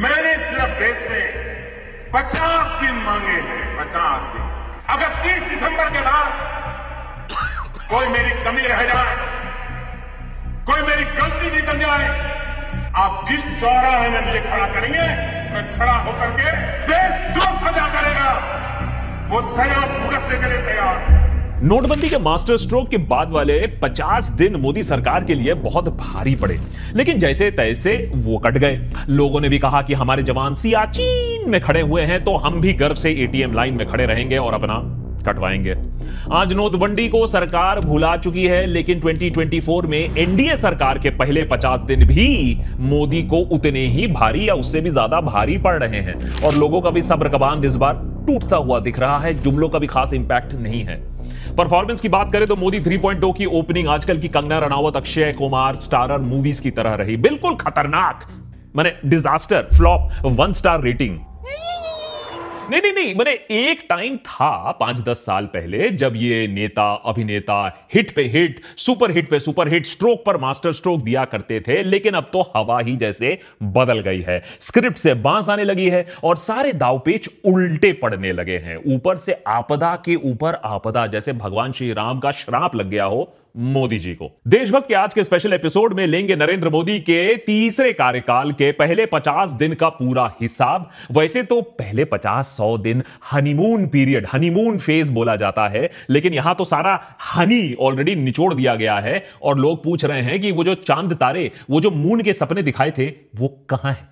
मैंने सिर्फ देश से 50 दिन मांगे हैं 50 दिन अगर 30 दिसंबर के बाद कोई मेरी कमी रह जाए कोई मेरी गलती निकल जाए आप जिस चौराहे में मुझे खड़ा करेंगे मैं खड़ा होकर के देश जो सजा करेगा वो सजा भुगतने के लिए तैयार नोटबंदी के मास्टर स्ट्रोक के बाद वाले 50 दिन मोदी सरकार के लिए बहुत भारी पड़े लेकिन जैसे तैसे वो कट गए लोगों ने भी कहा कि हमारे जवान सियाचिन में खड़े हुए हैं तो हम भी गर्व से एटीएम लाइन में खड़े रहेंगे और अपना कटवाएंगे आज नोटबंदी को सरकार भुला चुकी है लेकिन 2024 में एनडीए सरकार के पहले 50 दिन भी मोदी को उतने ही भारी या उससे भी ज्यादा भारी पड़ रहे हैं और लोगों का भी सब्र कबान इस बार टूटता हुआ दिख रहा है जुमलों का भी खास इंपैक्ट नहीं है परफॉर्मेंस की बात करें तो मोदी 3.0 की ओपनिंग आजकल की कंगना रनावत अक्षय कुमार स्टारर मूवीज की तरह रही बिल्कुल खतरनाक मैंने disaster flop one star rating नहीं नहीं नहीं मैंने एक टाइम था पांच दस साल पहले जब ये नेता अभिनेता हिट पे हिट सुपर हिट पे सुपर हिट स्ट्रोक पर मास्टर स्ट्रोक दिया करते थे लेकिन अब तो हवा ही जैसे बदल गई है स्क्रिप्ट से बांस आने लगी है और सारे दावपेच उल्टे पड़ने लगे हैं ऊपर से आपदा के ऊपर आपदा जैसे भगवान श्री राम का श्राप लग गया हो मोदी जी को देशभक्त के आज के स्पेशल एपिसोड में लेंगे नरेंद्र मोदी के तीसरे कार्यकाल के पहले 50 दिन का पूरा हिसाब वैसे तो पहले 50 सौ दिन हनीमून पीरियड हनीमून फेज बोला जाता है लेकिन यहां तो सारा हनी ऑलरेडी निचोड़ दिया गया है और लोग पूछ रहे हैं कि वो जो चांद तारे वो जो मून के सपने दिखाए थे वो कहां है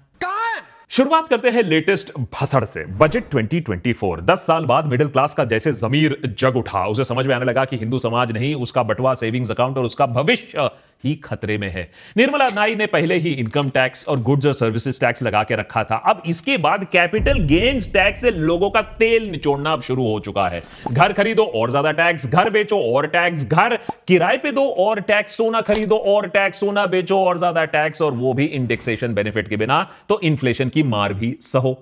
शुरुआत करते हैं लेटेस्ट भसड़ से बजट 2024 10 साल बाद मिडिल क्लास का जैसे जमीर जग उठा उसे समझ में आने लगा कि हिंदू समाज नहीं उसका बटवा सेविंग्स अकाउंट और उसका भविष्य ही खतरे में है निर्मला नाई ने पहले ही इनकम टैक्स और गुड्स और सर्विसेज टैक्स लगा के रखा था अब इसके बाद कैपिटल गेन्स टैक्स से लोगों का तेल निचोड़ना अब शुरू हो चुका है घर खरीदो और ज्यादा टैक्स घर बेचो और टैक्स घर किराए पे दो और टैक्स सोना खरीदो और टैक्स सोना बेचो और ज्यादा टैक्स और वो भी इंडेक्सेशन बेनिफिट के बिना तो इन्फ्लेशन की की मार भी सहो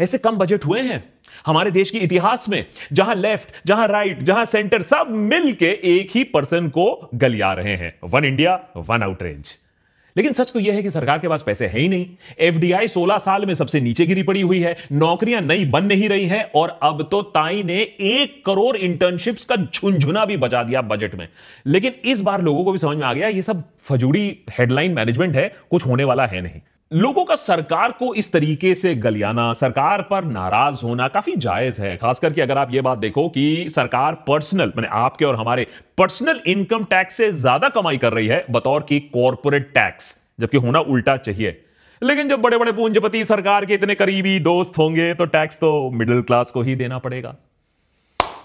ऐसे कम बजट हुए हैं हमारे देश के इतिहास में जहां लेफ्ट जहां राइट जहां सेंटर सब मिलके एक ही पर्सन को गलिया रहे हैं वन इंडिया वन आउटरेंज लेकिन सच तो यह है कि सरकार के पास पैसे है ही नहीं एफडीआई 16 साल में सबसे नीचे गिरी पड़ी हुई है नौकरियां नई बन नहीं रही हैं और अब तो ताई ने एक करोड़ इंटर्नशिप्स का झुंझुना भी बचा दिया बजट में लेकिन इस बार लोगों को भी समझ में आ गया ये सब फजूड़ी हेडलाइन मैनेजमेंट है कुछ होने वाला है नहीं लोगों का सरकार को इस तरीके से गलियाना सरकार पर नाराज होना काफी जायज है खासकर कि अगर आप ये बात देखो कि सरकार पर्सनल मैंने आपके और हमारे पर्सनल इनकम टैक्स से ज्यादा कमाई कर रही है बतौर की कॉरपोरेट टैक्स जबकि होना उल्टा चाहिए लेकिन जब बड़े बड़े पूंजपति सरकार के इतने करीबी दोस्त होंगे तो टैक्स तो मिडिल क्लास को ही देना पड़ेगा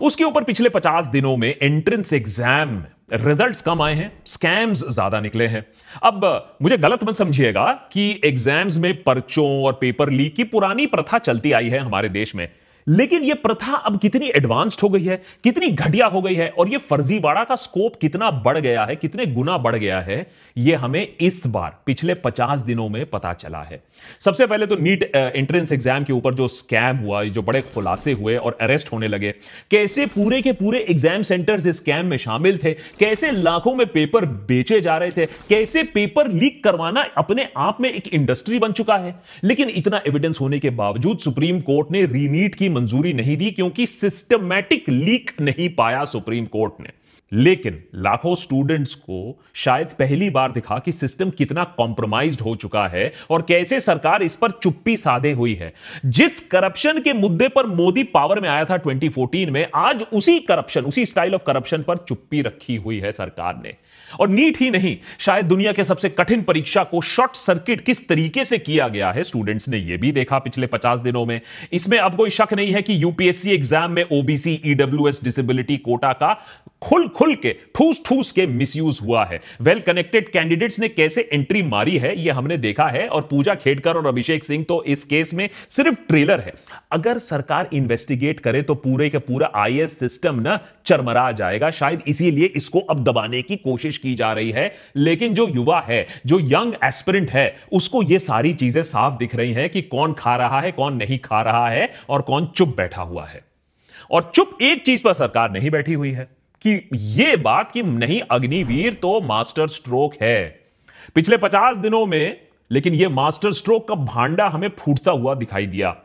उसके ऊपर पिछले पचास दिनों में एंट्रेंस एग्जाम रिजल्ट्स कम आए हैं स्कैम्स ज्यादा निकले हैं अब मुझे गलत मत समझिएगा कि एग्जाम्स में पर्चों और पेपर लीक की पुरानी प्रथा चलती आई है हमारे देश में लेकिन यह प्रथा अब कितनी एडवांस्ड हो गई है कितनी घटिया हो गई है और यह फर्जीवाड़ा का स्कोप कितना बढ़ गया है कितने गुना बढ़ गया है यह हमें इस बार पिछले 50 दिनों में पता चला है सबसे पहले तो नीट एंट्रेंस एग्जाम के ऊपर जो स्कैम हुआ जो बड़े खुलासे हुए और अरेस्ट होने लगे कैसे पूरे के पूरे एग्जाम सेंटर इस स्कैम में शामिल थे कैसे लाखों में पेपर बेचे जा रहे थे कैसे पेपर लीक करवाना अपने आप में एक इंडस्ट्री बन चुका है लेकिन इतना एविडेंस होने के बावजूद सुप्रीम कोर्ट ने रीनीट की मंजूरी नहीं दी क्योंकि सिस्टमैटिक लीक नहीं पाया सुप्रीम कोर्ट ने लेकिन लाखों स्टूडेंट्स को शायद पहली बार दिखा कि सिस्टम कितना कॉम्प्रोमाइज हो चुका है और कैसे सरकार इस पर चुप्पी साधे हुई है जिस करप्शन के मुद्दे पर मोदी पावर में आया था 2014 में आज उसी करप्शन उसी स्टाइल ऑफ करप्शन पर चुप्पी रखी हुई है सरकार ने और नीट ही नहीं शायद दुनिया के सबसे कठिन परीक्षा को शॉर्ट सर्किट किस तरीके से किया गया है स्टूडेंट्स ने यह भी देखा पिछले पचास दिनों में इसमें अब कोई शक नहीं है कि यूपीएससी एग्जाम में ओबीसी ईडब्ल्यू डिसेबिलिटी कोटा का खुल खुल के ठूस ठूस के मिसयूज हुआ है वेल कनेक्टेड कैंडिडेट्स ने कैसे एंट्री मारी है यह हमने देखा है और पूजा खेड़कर और अभिषेक सिंह तो इस केस में सिर्फ ट्रेलर है अगर सरकार इन्वेस्टिगेट करे तो पूरे का पूरा आई सिस्टम ना चरमरा जाएगा शायद इसीलिए इसको अब दबाने की कोशिश की जा रही है लेकिन जो युवा है जो यंग एस्पिरेंट है उसको ये सारी चीजें साफ दिख रही हैं कि कौन खा रहा है कौन नहीं खा रहा है और कौन चुप बैठा हुआ है और चुप एक चीज पर सरकार नहीं बैठी हुई है कि यह बात कि नहीं अग्निवीर तो मास्टर स्ट्रोक है पिछले पचास दिनों में लेकिन यह मास्टर स्ट्रोक का भांडा हमें फूटता हुआ दिखाई दिया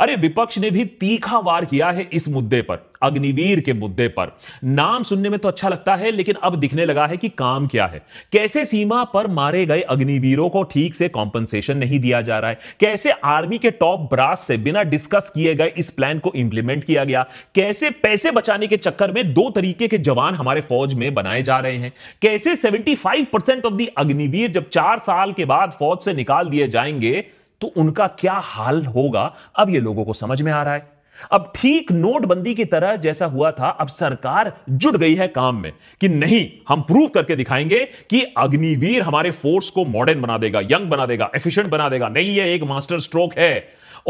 अरे विपक्ष ने भी तीखा वार किया है इस मुद्दे पर अग्निवीर के मुद्दे पर नाम सुनने में तो अच्छा लगता है लेकिन अब दिखने लगा है कि काम क्या है कैसे सीमा पर मारे गए अग्निवीरों को ठीक से कॉम्पनसेशन नहीं दिया जा रहा है कैसे आर्मी के टॉप ब्रास से बिना डिस्कस किए गए इस प्लान को इंप्लीमेंट किया गया कैसे पैसे बचाने के चक्कर में दो तरीके के जवान हमारे फौज में बनाए जा रहे हैं कैसे seventy percent of the Agniveer जब चार साल के बाद फौज से निकाल दिए जाएंगे तो उनका क्या हाल होगा अब ये लोगों को समझ में आ रहा है अब ठीक नोटबंदी की तरह जैसा हुआ था अब सरकार जुट गई है काम में कि नहीं हम प्रूव करके दिखाएंगे कि अग्निवीर हमारे फोर्स को मॉडर्न बना देगा यंग बना देगा एफिशिएंट बना देगा नहीं ये एक मास्टर स्ट्रोक है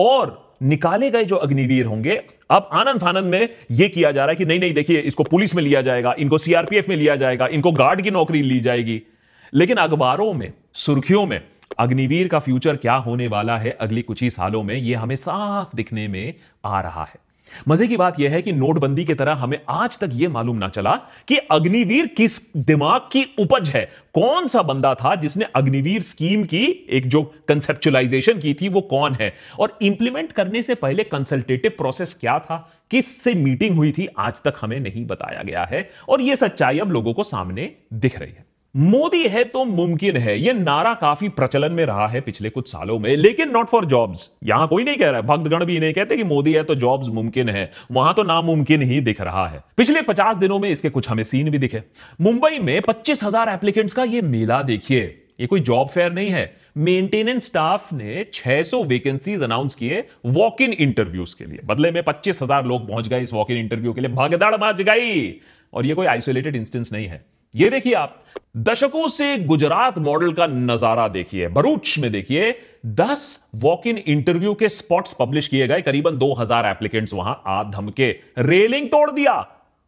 और निकाले गए जो अग्निवीर होंगे अब आनंद फानंद में यह किया जा रहा है कि नहीं नहीं देखिए इसको पुलिस में लिया जाएगा इनको सीआरपीएफ में लिया जाएगा इनको गार्ड की नौकरी ली जाएगी लेकिन अखबारों में सुर्खियों में अग्निवीर का फ्यूचर क्या होने वाला है अगले कुछ ही सालों में यह हमें साफ दिखने में आ रहा है मजे की बात यह है कि नोटबंदी की तरह हमें आज तक यह मालूम ना चला कि अग्निवीर किस दिमाग की उपज है कौन सा बंदा था जिसने अग्निवीर स्कीम की एक जो कंसेप्चुलाइजेशन की थी वो कौन है और इंप्लीमेंट करने से पहले कंसल्टेटिव प्रोसेस क्या था किससे मीटिंग हुई थी आज तक हमें नहीं बताया गया है और यह सच्चाई अब लोगों को सामने दिख रही है मोदी है तो मुमकिन है यह नारा काफी प्रचलन में रहा है पिछले कुछ सालों में लेकिन नॉट फॉर जॉब्स यहां कोई नहीं कह रहा है भक्तगण भी नहीं कहते कि मोदी है तो जॉब्स मुमकिन है वहां तो नामुमकिन ही दिख रहा है पिछले पचास दिनों में इसके कुछ हमें सीन भी दिखे मुंबई में पच्चीस हजार एप्लीकेंट्स का यह मेला देखिए ये कोई जॉब फेयर नहीं है मेंटेनेंस स्टाफ ने 600 वैकेंसीज अनाउंस किए वॉक इन इंटरव्यूज के लिए बदले में 25000 लोग पहुंच गए इस वॉक इन इंटरव्यू के लिए भागदाड़ मच गई और ये कोई आइसोलेटेड इंस्टेंस नहीं है ये देखिए आप दशकों से गुजरात मॉडल का नजारा देखिए भरूच में देखिए 10 वॉक इन इंटरव्यू के स्पॉट्स पब्लिश किए गए करीबन 2000 एप्लीकेंट्स वहां आ धमके रेलिंग तोड़ दिया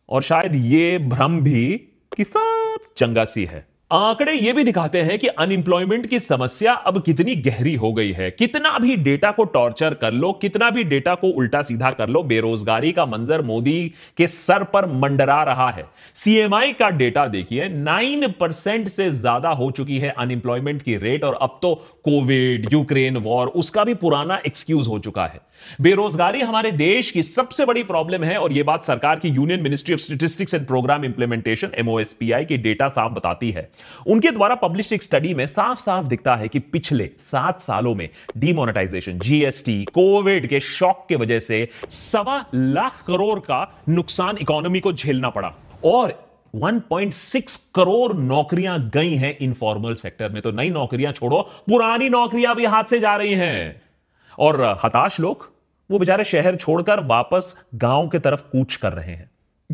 और शायद ये भ्रम भी कि सब चंगा सी है आंकड़े ये भी दिखाते हैं कि अनएम्प्लॉयमेंट की समस्या अब कितनी गहरी हो गई है कितना भी डेटा को टॉर्चर कर लो कितना भी डेटा को उल्टा सीधा कर लो बेरोजगारी का मंजर मोदी के सर पर मंडरा रहा है सीएमआई का डेटा देखिए नाइन परसेंट से ज्यादा हो चुकी है अनएम्प्लॉयमेंट की रेट और अब तो कोविड यूक्रेन वॉर उसका भी पुराना एक्सक्यूज हो चुका है बेरोजगारी हमारे देश की सबसे बड़ी प्रॉब्लम है और यह बात सरकार की Union Ministry of Statistics and Programme Implementation MOSPI की डेटा साफ बताती है उनके द्वारा पब्लिश एक स्टडी में साफ साफ दिखता है कि पिछले सात सालों में डिमोनेटाइजेशन जीएसटी कोविड के शॉक के वजह से सवा लाख करोड़ का नुकसान इकोनॉमी को झेलना पड़ा और 1.6 करोड़ नौकरियां गई हैं इनफॉर्मल सेक्टर में तो नई नौकरियां छोड़ो पुरानी नौकरियां भी हाथ से जा रही हैं और हताश लोग वो बेचारे शहर छोड़कर वापस गांव के तरफ कूच कर रहे हैं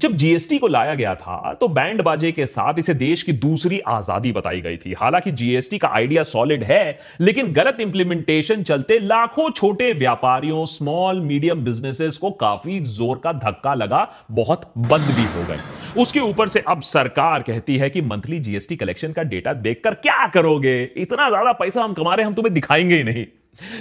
जब जीएसटी को लाया गया था तो बैंड बाजे के साथ इसे देश की दूसरी आजादी बताई गई थी हालांकि जीएसटी का आइडिया सॉलिड है लेकिन गलत इंप्लीमेंटेशन चलते लाखों छोटे व्यापारियों स्मॉल मीडियम बिजनेसेस को काफी जोर का धक्का लगा बहुत बंद भी हो गए उसके ऊपर से अब सरकार कहती है कि मंथली जीएसटी कलेक्शन का डेटा देखकर क्या करोगे इतना ज्यादा पैसा हम कमा रहे हम तुम्हें दिखाएंगे ही नहीं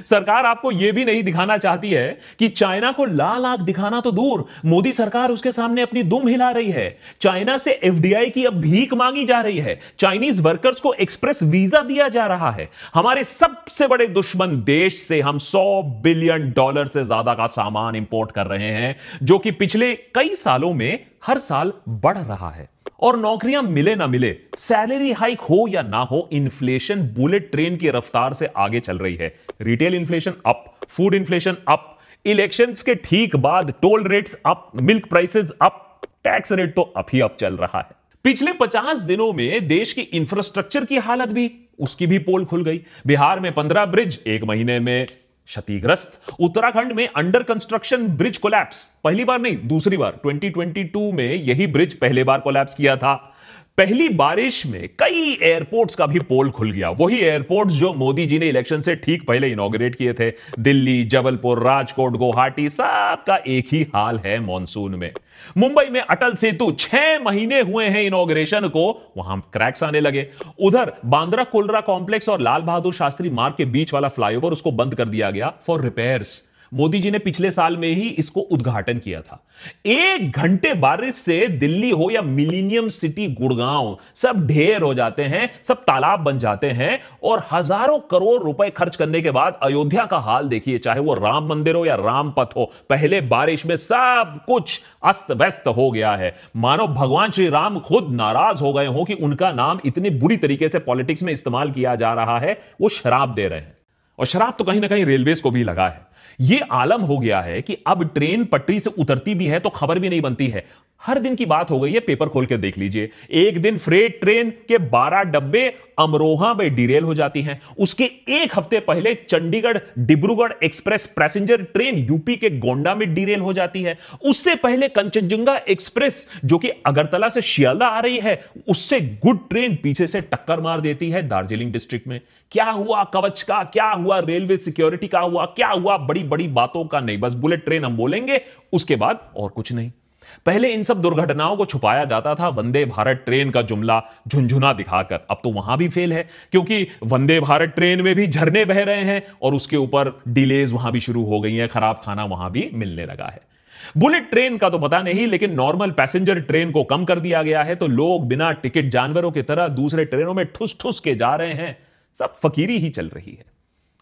सरकार आपको यह भी नहीं दिखाना चाहती है कि चाइना को लाल आंख दिखाना तो दूर मोदी सरकार उसके सामने अपनी दुम हिला रही है चाइना से एफडीआई की अब भीख मांगी जा रही है चाइनीज वर्कर्स को एक्सप्रेस वीजा दिया जा रहा है हमारे सबसे बड़े दुश्मन देश से हम 100 बिलियन डॉलर से ज्यादा का सामान इंपोर्ट कर रहे हैं जो कि पिछले कई सालों में हर साल बढ़ रहा है और नौकरियां मिले ना मिले सैलरी हाइक हो या ना हो इन्फ्लेशन बुलेट ट्रेन की रफ्तार से आगे चल रही है retail inflation up food inflation up elections के ठीक बाद toll rates up milk prices up tax rate तो अप ही अप चल रहा है पिछले 50 दिनों में देश की इंफ्रास्ट्रक्चर की हालत भी उसकी भी पोल खुल गई बिहार में 15 ब्रिज एक महीने में क्षतिग्रस्त उत्तराखंड में अंडर कंस्ट्रक्शन ब्रिज कोलैप्स पहली बार नहीं दूसरी बार 2022 में यही ब्रिज पहले बार कोलैप्स किया था पहली बारिश में कई एयरपोर्ट्स का भी पोल खुल गया वही एयरपोर्ट्स जो मोदी जी ने इलेक्शन से ठीक पहले इनोग्रेट किए थे दिल्ली जबलपुर राजकोट गुवाहाटी सब का एक ही हाल है मॉनसून में मुंबई में अटल सेतु छह महीने हुए हैं इनोग्रेशन को वहां क्रैक्स आने लगे उधर बांद्रा कोलरा कॉम्प्लेक्स और लाल बहादुर शास्त्री मार्ग के बीच वाला फ्लाईओवर उसको बंद कर दिया गया फॉर रिपेयर्स मोदी जी ने पिछले साल में ही इसको उद्घाटन किया था एक घंटे बारिश से दिल्ली हो या मिलीनियम सिटी गुड़गांव सब ढेर हो जाते हैं सब तालाब बन जाते हैं और हजारों करोड़ रुपए खर्च करने के बाद अयोध्या का हाल देखिए चाहे वो राम मंदिर हो या राम पथ हो पहले बारिश में सब कुछ अस्त व्यस्त हो गया है मानो भगवान श्री राम खुद नाराज हो गए हो कि उनका नाम इतनी बुरी तरीके से पॉलिटिक्स में इस्तेमाल किया जा रहा है वो शराब दे रहे हैं और शराब तो कहीं ना कहीं रेलवे को भी लगा है यह आलम हो गया है कि अब ट्रेन पटरी से उतरती भी है तो खबर भी नहीं बनती है हर दिन की बात हो गई है पेपर खोल के देख लीजिए एक दिन फ्रेट ट्रेन के 12 डब्बे अमरोहा में डिरेल हो जाती हैं उसके एक हफ्ते पहले Chandigarh Dibrugarh express passenger train UP के गोंडा में डिरेल हो जाती है उससे पहले कंचनजंगा एक्सप्रेस जो कि अगरतला से शियाला आ रही है उससे गुड ट्रेन पीछे से टक्कर मार देती है दार्जिलिंग डिस्ट्रिक्ट में क्या हुआ कवच का क्या हुआ रेलवे सिक्योरिटी का हुआ क्या हुआ बड़ी बड़ी बातों का नहीं बस बुलेट ट्रेन हम बोलेंगे उसके बाद और कुछ नहीं पहले इन सब दुर्घटनाओं को छुपाया जाता था वंदे भारत ट्रेन का जुमला झुंझुना दिखाकर अब तो वहां भी फेल है क्योंकि वंदे भारत ट्रेन में भी झरने बह रहे हैं और उसके ऊपर डिलेज वहां भी शुरू हो गई है खराब खाना वहां भी मिलने लगा है बुलेट ट्रेन का तो पता नहीं लेकिन नॉर्मल पैसेंजर ट्रेन को कम कर दिया गया है तो लोग बिना टिकट जानवरों की तरह दूसरे ट्रेनों में ठुस ठुस के जा रहे हैं सब फकीरी ही चल रही है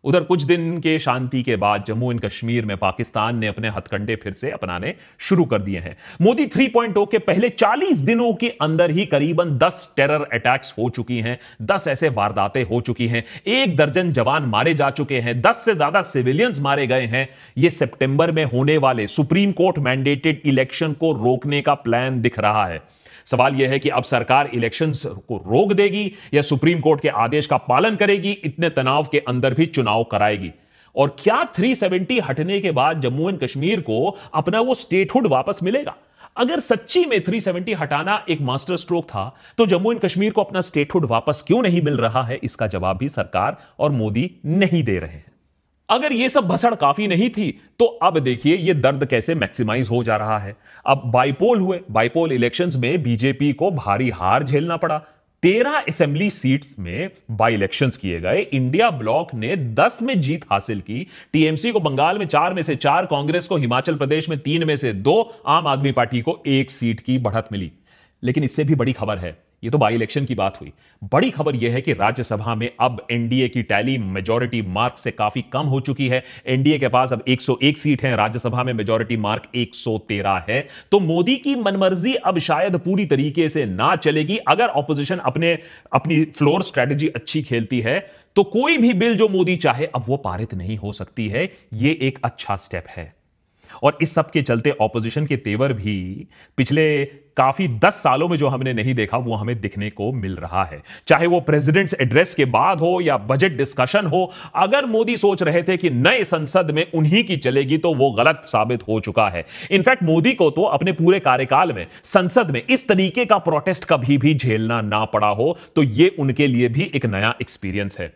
उधर कुछ दिन के शांति के बाद जम्मू एंड कश्मीर में पाकिस्तान ने अपने हथकंडे फिर से अपनाने शुरू कर दिए हैं मोदी 3.0 के पहले 40 दिनों के अंदर ही करीबन 10 टेरर अटैक्स हो चुकी हैं 10 ऐसे वारदातें हो चुकी हैं एक दर्जन जवान मारे जा चुके हैं 10 से ज्यादा सिविलियंस मारे गए हैं ये सेप्टेंबर में होने वाले सुप्रीम कोर्ट मैंडेटेड इलेक्शन को रोकने का प्लान दिख रहा है सवाल यह है कि अब सरकार इलेक्शन को रोक देगी या सुप्रीम कोर्ट के आदेश का पालन करेगी इतने तनाव के अंदर भी चुनाव कराएगी और क्या 370 हटने के बाद जम्मू एंड कश्मीर को अपना वो स्टेटहुड वापस मिलेगा अगर सच्ची में 370 हटाना एक मास्टर स्ट्रोक था तो जम्मू एंड कश्मीर को अपना स्टेटहुड वापस क्यों नहीं मिल रहा है इसका जवाब भी सरकार और मोदी नहीं दे रहे हैं अगर ये सब भसड़ काफी नहीं थी तो अब देखिए ये दर्द कैसे मैक्सिमाइज हो जा रहा है अब बाइपोल हुए बाइपोल इलेक्शंस में बीजेपी को भारी हार झेलना पड़ा तेरह असेंबली सीट्स में बाई इलेक्शंस किए गए इंडिया ब्लॉक ने दस में जीत हासिल की टीएमसी को बंगाल में चार में से चार कांग्रेस को हिमाचल प्रदेश में तीन में से दो आम आदमी पार्टी को एक सीट की बढ़त मिली लेकिन इससे भी बड़ी खबर है ये तो बाई इलेक्शन की बात हुई बड़ी खबर यह है कि राज्यसभा में अब एनडीए की टैली मेजोरिटी मार्क से काफी कम हो चुकी है एनडीए के पास अब 101 सीट है राज्यसभा में मेजोरिटी मार्क 113 है तो मोदी की मनमर्जी अब शायद पूरी तरीके से ना चलेगी अगर ऑपोजिशन अपने अपनी फ्लोर स्ट्रेटेजी अच्छी खेलती है तो कोई भी बिल जो मोदी चाहे अब वो पारित नहीं हो सकती है ये एक अच्छा स्टेप है और इस सब के चलते ऑपोजिशन के तेवर भी पिछले काफी दस सालों में जो हमने नहीं देखा वो हमें दिखने को मिल रहा है चाहे वो प्रेसिडेंट्स एड्रेस के बाद हो या बजट डिस्कशन हो अगर मोदी सोच रहे थे कि नए संसद में उन्हीं की चलेगी तो वो गलत साबित हो चुका है इनफैक्ट मोदी को तो अपने पूरे कार्यकाल में संसद में इस तरीके का प्रोटेस्ट कभी भी झेलना ना पड़ा हो तो ये उनके लिए भी एक नया एक्सपीरियंस है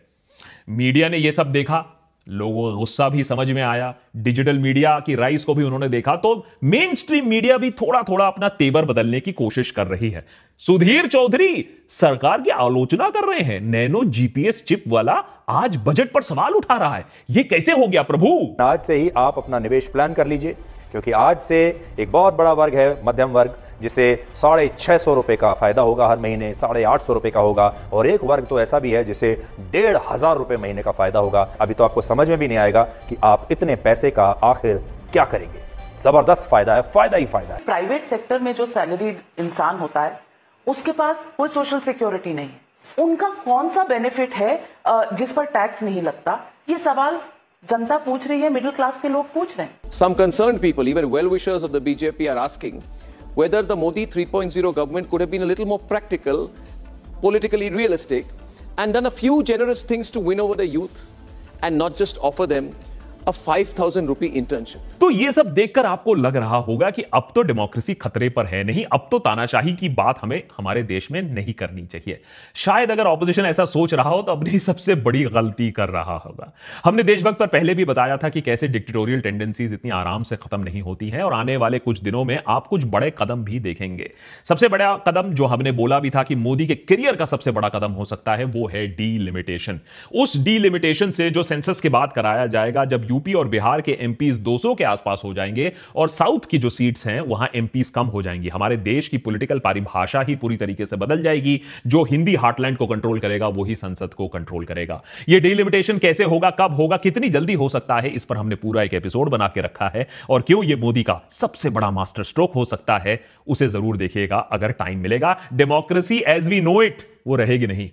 मीडिया ने यह सब देखा लोगों का गुस्सा भी समझ में आया डिजिटल मीडिया की राइस को भी उन्होंने देखा तो मेन स्ट्रीम मीडिया भी थोड़ा थोड़ा अपना तेवर बदलने की कोशिश कर रही है सुधीर चौधरी सरकार की आलोचना कर रहे हैं नैनो जीपीएस चिप वाला आज बजट पर सवाल उठा रहा है यह कैसे हो गया प्रभु आज से ही आप अपना निवेश प्लान कर लीजिए क्योंकि आज से एक बहुत बड़ा वर्ग है मध्यम वर्ग जिसे साढ़े छः सौ रुपये का फ़ायदा होगा हर महीने साढ़े आठ सौ रुपये का होगा और एक वर्ग तो ऐसा भी है जिसे डेढ़ हज़ार रुपये महीने का फ़ायदा होगा अभी तो आपको समझ में भी नहीं आएगा कि आप इतने पैसे का आखिर क्या करेंगे जबरदस्त फायदा है फायदा ही फायदा है प्राइवेट सेक्टर में जो सैलरीड इंसान होता है उसके पास कोई सोशल सिक्योरिटी नहीं है उनका कौन सा बेनिफिट है जिस पर टैक्स नहीं लगता ये सवाल जनता पूछ रही है मिडिल क्लास के लोग पूछ रहे हैं some concern people even well wishers of the BJP are asking whether the Modi 3.0 government could have been a little more practical, politically realistic, and done a few generous things to win over the youth and not just offer them a five thousand rupee internship तो ये सब देखकर आपको लग रहा होगा कि अब तो डेमोक्रेसी खतरे पर है नहीं अब तो तानाशाही की बात हमें हमारे देश में नहीं करनी चाहिए शायद अगर ऑपोजिशन ऐसा सोच रहा हो तो अपनी सबसे बड़ी गलती कर रहा होगा हमने देशभक्त पर पहले भी बताया था कि कैसे डिक्टेटोरियल टेंडेंसीज इतनी आराम से खत्म नहीं होती हैं और आने वाले कुछ दिनों में आप कुछ बड़े कदम भी देखेंगे सबसे बड़ा कदम जो हमने बोला भी था कि मोदी के करियर का सबसे बड़ा कदम हो सकता है वो है डीलिमिटेशन उस डीलिमिटेशन से जो सेंसस के बाद कराया जाएगा जब यू यूपी और बिहार के एमपीज 200 के आसपास हो जाएंगे और साउथ की जो सीट्स हैं वहां एमपीज कम हो जाएंगी हमारे देश की पॉलिटिकल परिभाषा ही पूरी तरीके से बदल जाएगी जो हिंदी हार्टलैंड को कंट्रोल करेगा वही संसद को कंट्रोल करेगा यह डिलिमिटेशन कैसे होगा कब होगा कितनी जल्दी हो सकता है इस पर हमने पूरा एक एपिसोड बना के रखा है और क्यों यह मोदी का सबसे बड़ा मास्टर स्ट्रोक हो सकता है उसे जरूर देखिएगा अगर टाइम मिलेगा democracy as we know it वो रहेगी नहीं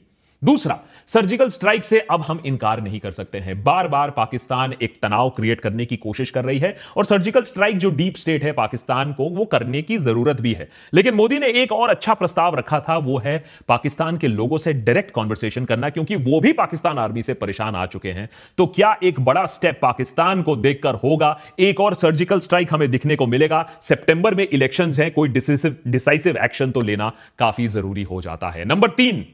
दूसरा सर्जिकल स्ट्राइक से अब हम इनकार नहीं कर सकते हैं बार बार पाकिस्तान एक तनाव क्रिएट करने की कोशिश कर रही है और सर्जिकल स्ट्राइक जो डीप स्टेट है पाकिस्तान को वो करने की जरूरत भी है लेकिन मोदी ने एक और अच्छा प्रस्ताव रखा था वो है पाकिस्तान के लोगों से डायरेक्ट कॉन्वर्सेशन करना क्योंकि वो भी पाकिस्तान आर्मी से परेशान आ चुके हैं तो क्या एक बड़ा स्टेप पाकिस्तान को देखकर होगा एक और सर्जिकल स्ट्राइक हमें दिखने को मिलेगा सेप्टेंबर में इलेक्शन है कोई डिसाइसिव एक्शन तो लेना काफी जरूरी हो जाता है नंबर तीन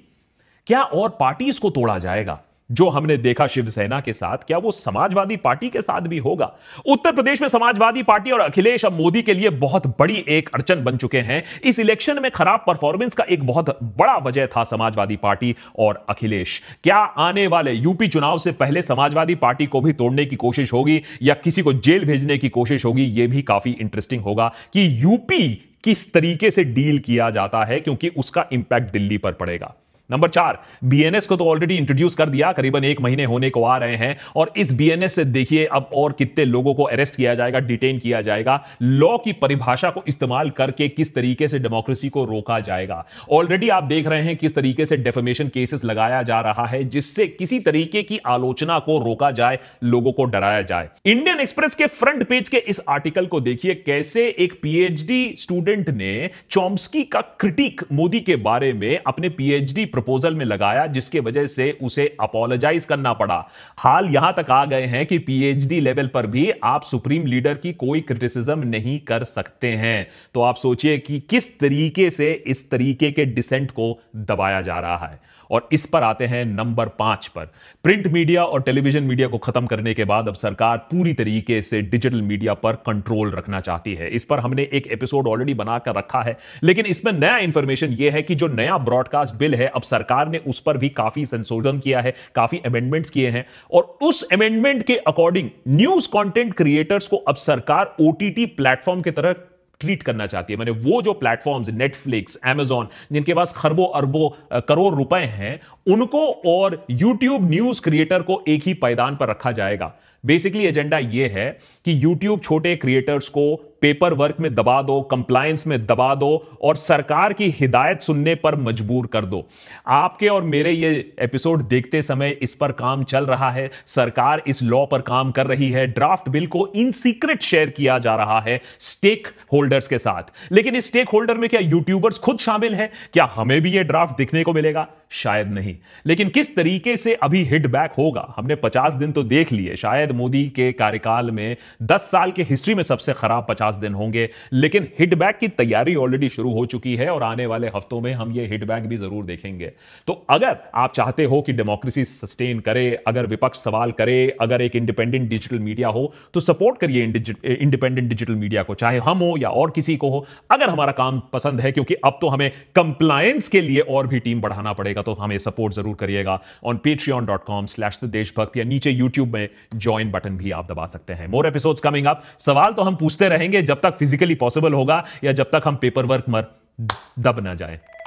क्या और पार्टीज को तोड़ा जाएगा जो हमने देखा शिवसेना के साथ क्या वो समाजवादी पार्टी के साथ भी होगा उत्तर प्रदेश में समाजवादी पार्टी और अखिलेश अब मोदी के लिए बहुत बड़ी एक अड़चन बन चुके हैं इस इलेक्शन में खराब परफॉर्मेंस का एक बहुत बड़ा वजह था समाजवादी पार्टी और अखिलेश क्या आने वाले यूपी चुनाव से पहले समाजवादी पार्टी को भी तोड़ने की कोशिश होगी या किसी को जेल भेजने की कोशिश होगी यह भी काफी इंटरेस्टिंग होगा कि यूपी किस तरीके से डील किया जाता है क्योंकि उसका इंपैक्ट दिल्ली पर पड़ेगा नंबर चार बीएनएस को तो ऑलरेडी इंट्रोड्यूस कर दिया करीबन एक महीने होने को आ रहे हैं और इस बीएनएस से देखिए अब और कितने लोगों को अरेस्ट किया जाएगा डिटेन किया जाएगा लॉ की परिभाषा को इस्तेमाल करके किस तरीके से डेमोक्रेसी को रोका जाएगा ऑलरेडी आप देख रहे हैं किस तरीके से डेफेमेशन केसेस लगाया जा रहा है जिससे किसी तरीके की आलोचना को रोका जाए लोगों को डराया जाए इंडियन एक्सप्रेस के फ्रंट पेज के इस आर्टिकल को देखिए कैसे एक पीएचडी स्टूडेंट ने चौम्सकी का क्रिटिक मोदी के बारे में अपने पीएचडी प्रपोजल में लगाया जिसके वजह से उसे अपोलोजाइज करना पड़ा हाल यहां तक आ गए हैं कि पीएचडी लेवल पर भी आप सुप्रीम लीडर की कोई क्रिटिसिज्म नहीं कर सकते हैं तो आप सोचिए कि किस तरीके से इस तरीके के डिसेंट को दबाया जा रहा है और इस पर आते हैं नंबर पांच पर प्रिंट मीडिया और टेलीविजन मीडिया को खत्म करने के बाद अब सरकार पूरी तरीके से डिजिटल मीडिया पर कंट्रोल रखना चाहती है इस पर हमने एक एपिसोड ऑलरेडी बनाकर रखा है लेकिन इसमें नया इंफॉर्मेशन यह है कि जो नया ब्रॉडकास्ट बिल है अब सरकार ने उस पर भी काफी संशोधन किया है काफी अमेंडमेंट्स किए हैं और उस अमेंडमेंट के अकॉर्डिंग न्यूज कंटेंट क्रिएटर्स को अब सरकार ओटीटी प्लेटफॉर्म की तरह ट्रीट करना चाहती है मैंने वो जो प्लेटफॉर्म्स नेटफ्लिक्स एमेजॉन जिनके पास खरबों अरबों करोड़ रुपए हैं उनको और यूट्यूब न्यूज क्रिएटर को एक ही पैदान पर रखा जाएगा बेसिकली एजेंडा यह है कि यूट्यूब छोटे क्रिएटर्स को पेपर वर्क में दबा दो कंप्लायंस में दबा दो और सरकार की हिदायत सुनने पर मजबूर कर दो आपके और मेरे ये एपिसोड देखते समय इस पर काम चल रहा है सरकार इस लॉ पर काम कर रही है ड्राफ्ट बिल को इन सीक्रेट शेयर किया जा रहा है स्टेक होल्डर्स के साथ लेकिन इस स्टेक होल्डर में क्या यूट्यूबर्स खुद शामिल है क्या हमें भी यह ड्राफ्ट दिखने को मिलेगा शायद नहीं लेकिन किस तरीके से अभी हिट बैक होगा हमने 50 दिन तो देख लिए शायद मोदी के कार्यकाल में 10 साल के हिस्ट्री में सबसे खराब 50 खास दिन होंगे लेकिन हिटबैक की तैयारी ऑलरेडी शुरू हो चुकी है और आने वाले हफ्तों में हम ये हिटबैक भी जरूर देखेंगे तो अगर आप चाहते हो कि डेमोक्रेसी सस्टेन करे अगर विपक्ष सवाल करे अगर एक इंडिपेंडेंट डिजिटल मीडिया हो तो सपोर्ट करिए इंडिपेंडेंट डिजिटल मीडिया को चाहे हम हो या और किसी को हो अगर हमारा काम पसंद है क्योंकि अब तो हमें कंप्लायंस के लिए और भी टीम बढ़ाना पड़ेगा तो हमें सपोर्ट जरूर करिएगा on on dot com slash the Deshbhakt या नीचे यूट्यूब में ज्वाइन बटन भी आप दबा सकते हैं मोर एपिसोड कमिंग अप सवाल तो हम पूछते रहेंगे जब तक फिजिकली पॉसिबल होगा या जब तक हम पेपर वर्क मर दब ना जाए